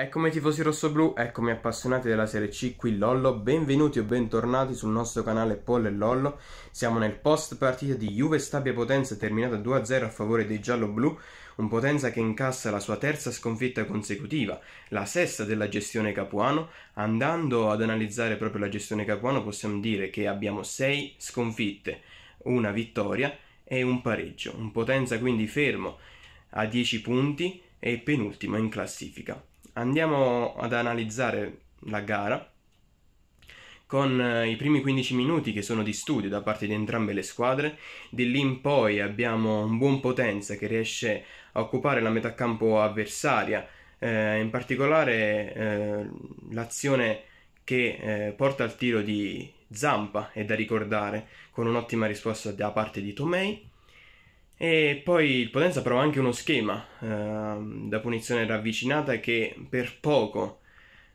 Eccomi tifosi rossoblu, eccomi appassionati della Serie C, qui Lollo, benvenuti o bentornati sul nostro canale Pollo e Lollo. Siamo nel post partita di Juve Stabia Potenza terminata 2-0 a favore dei giallo un Potenza che incassa la sua terza sconfitta consecutiva, la sesta della gestione Capuano. Andando ad analizzare proprio la gestione Capuano possiamo dire che abbiamo 6 sconfitte, una vittoria e un pareggio. Un Potenza quindi fermo a 10 punti e penultimo in classifica andiamo ad analizzare la gara con eh, i primi 15 minuti che sono di studio da parte di entrambe le squadre. Di lì in poi abbiamo un buon Potenza che riesce a occupare la metà campo avversaria, eh, in particolare eh, l'azione che eh, porta al tiro di Zampa è da ricordare con un'ottima risposta da parte di Tomei. E poi il Potenza prova anche uno schema eh, da punizione ravvicinata che per poco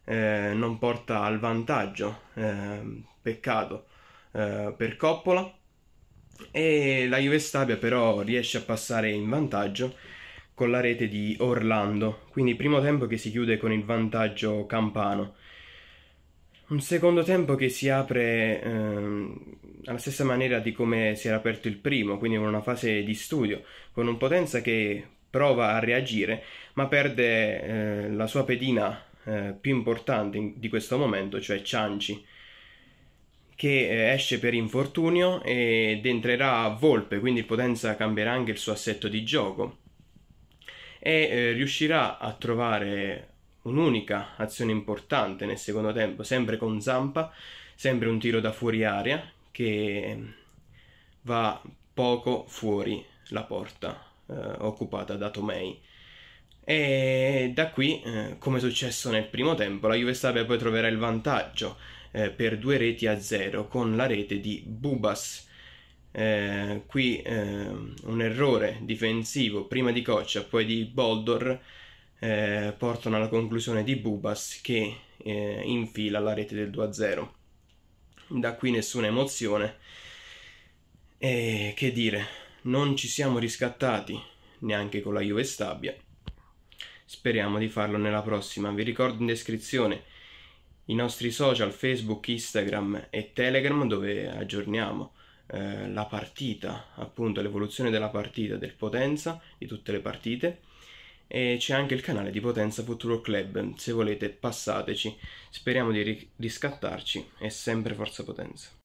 eh, non porta al vantaggio, ehm, eh, peccato per Coppola. E la Juve Stabia però riesce a passare in vantaggio con la rete di Orlando, quindi primo tempo che si chiude con il vantaggio campano. Un secondo tempo che si apre ehm, alla stessa maniera di come si era aperto il primo, quindi in una fase di studio, con un potenza che prova a reagire, ma perde eh, la sua pedina eh, più importante di questo momento, cioè Cianci, che eh, esce per infortunio ed entrerà a Volpe, quindi il potenza cambierà anche il suo assetto di gioco e eh, riuscirà a trovare un'unica azione importante nel secondo tempo, sempre con Zampa, sempre un tiro da fuori aria che ehm, va poco fuori la porta eh, occupata da Tomei. E da qui, eh, come è successo nel primo tempo, la Juve Stabia poi troverà il vantaggio eh, per due reti a zero con la rete di Bubas. Eh, qui eh, un errore difensivo prima di Coccia poi di Boldor eh, portano alla conclusione di Bubas che eh, infila la rete del 2-0 da qui nessuna emozione. E che dire, non ci siamo riscattati neanche con la Juve Stabia. Speriamo di farlo nella prossima. Vi ricordo in descrizione i nostri social Facebook, Instagram e Telegram dove aggiorniamo eh, la partita, appunto l'evoluzione della partita, del potenza, di tutte le partite e c'è anche il canale di Potenza Futuro Club, se volete passateci, speriamo di riscattarci è sempre forza Potenza.